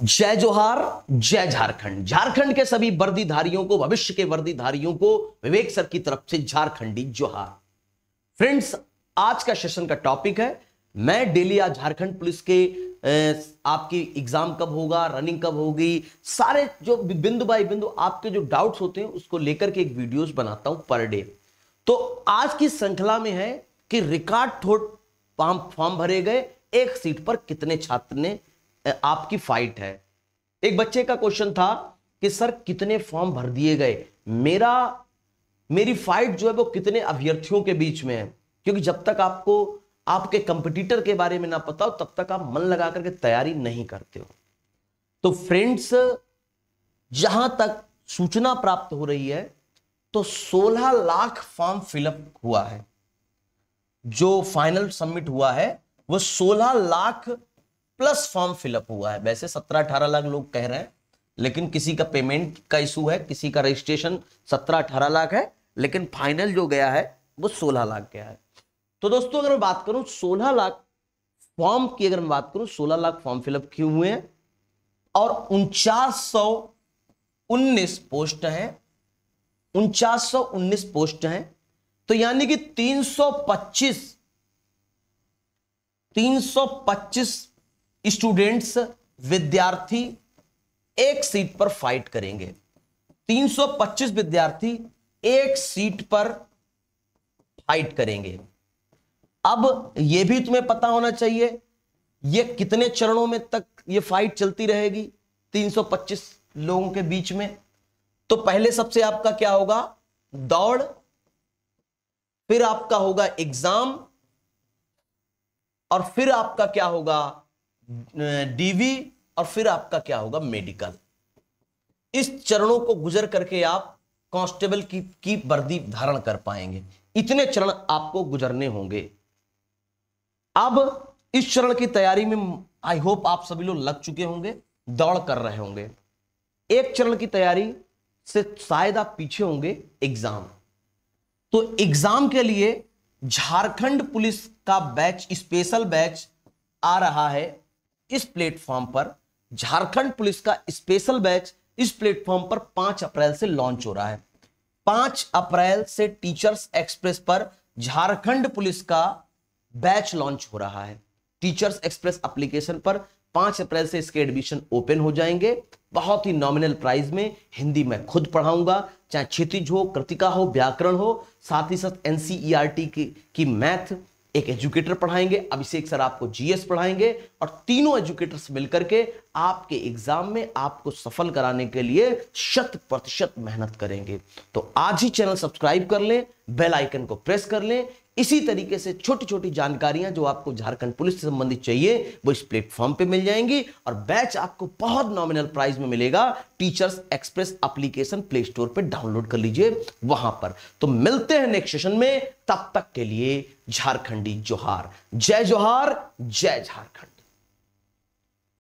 जय जोहार जय झारखंड झारखंड के सभी वर्दीधारियों को भविष्य के वर्दीधारियों को विवेक सर की तरफ से झारखंडी जोहार फ्रेंड्स आज का सेशन का टॉपिक है मैं डेली आज झारखंड पुलिस के आपकी एग्जाम कब होगा रनिंग कब होगी सारे जो बिंदु बाई बिंदु आपके जो डाउट्स होते हैं उसको लेकर के एक वीडियोस बनाता हूं पर डे तो आज की श्रृंखला में है कि रिकॉर्ड थोट फॉर्म भरे गए एक सीट पर कितने छात्र ने आपकी फाइट है एक बच्चे का क्वेश्चन था कि सर कितने फॉर्म भर दिए गए मेरा मेरी फाइट जो है वो कितने अभ्यर्थियों के बीच में है क्योंकि जब तक आपको आपके कंपटीटर के बारे में ना पता हो तब तक आप मन लगा करके तैयारी नहीं करते हो तो फ्रेंड्स जहां तक सूचना प्राप्त हो रही है तो 16 लाख फॉर्म फिलअप हुआ है जो फाइनल सबमिट हुआ है वो 16 लाख प्लस फॉर्म फिलअप हुआ है वैसे सत्रह अठारह लाख लोग कह रहे हैं लेकिन किसी का पेमेंट का इशू है किसी का रजिस्ट्रेशन सत्रह अठारह लाख है लेकिन फाइनल जो गया है वो सोलह लाख गया है तो दोस्तों अगर मैं बात करूं सोलह लाख फॉर्म की अगर मैं बात करूं सोलह लाख फॉर्म फिलअप किए हुए हैं और उनचास सौ उन्नीस पोस्ट हैं उनचास सौ उन्नीस पोस्ट हैं तो यानी कि तीन सौ पच्चीस तीन सौ पच्चीस स्टूडेंट्स विद्यार्थी एक सीट पर फाइट करेंगे 325 विद्यार्थी एक सीट पर फाइट करेंगे अब यह भी तुम्हें पता होना चाहिए यह कितने चरणों में तक यह फाइट चलती रहेगी 325 लोगों के बीच में तो पहले सबसे आपका क्या होगा दौड़ फिर आपका होगा एग्जाम और फिर आपका क्या होगा डीवी और फिर आपका क्या होगा मेडिकल इस चरणों को गुजर करके आप कांस्टेबल की की वर्दी धारण कर पाएंगे इतने चरण आपको गुजरने होंगे अब इस चरण की तैयारी में आई होप आप सभी लोग लग चुके होंगे दौड़ कर रहे होंगे एक चरण की तैयारी से शायद आप पीछे होंगे एग्जाम तो एग्जाम के लिए झारखंड पुलिस का बैच स्पेशल बैच आ रहा है इस प्लेटफॉर्म पर झारखंड पुलिस का स्पेशल बैच इस प्लेटफॉर्म पर पांच अप्रैल से लॉन्च हो रहा है पांच अप्रैल से टीचर्स एक्सप्रेस पर झारखंड पुलिस का बैच लॉन्च हो रहा है टीचर्स एक्सप्रेस एप्लीकेशन पर पांच अप्रैल से इसके एडमिशन ओपन हो जाएंगे बहुत ही नॉमिनल प्राइस में हिंदी में खुद पढ़ाऊंगा चाहे क्षितिज हो कृतिका हो व्याकरण हो साथ ही साथ एनसीईआरटी e की, की मैथ एक एजुकेटर पढ़ाएंगे अभिषेक सर आपको जीएस पढ़ाएंगे और तीनों एजुकेटर्स मिलकर के आपके एग्जाम में आपको सफल कराने के लिए शत प्रतिशत मेहनत करेंगे तो आज ही चैनल सब्सक्राइब कर लें बेल आइकन को प्रेस कर लें इसी तरीके से छोटी छोटी जानकारियां जो आपको झारखंड पुलिस से संबंधित चाहिए वो इस प्लेटफॉर्म पे मिल जाएंगी और बैच आपको बहुत नॉमिनल प्राइस में मिलेगा Teachers Express application Play Store पर डाउनलोड कर लीजिए वहां पर तो मिलते हैं नेक्स्ट सेशन में तब तक के लिए झारखंडी जोहार जय जोहार जय झारखंड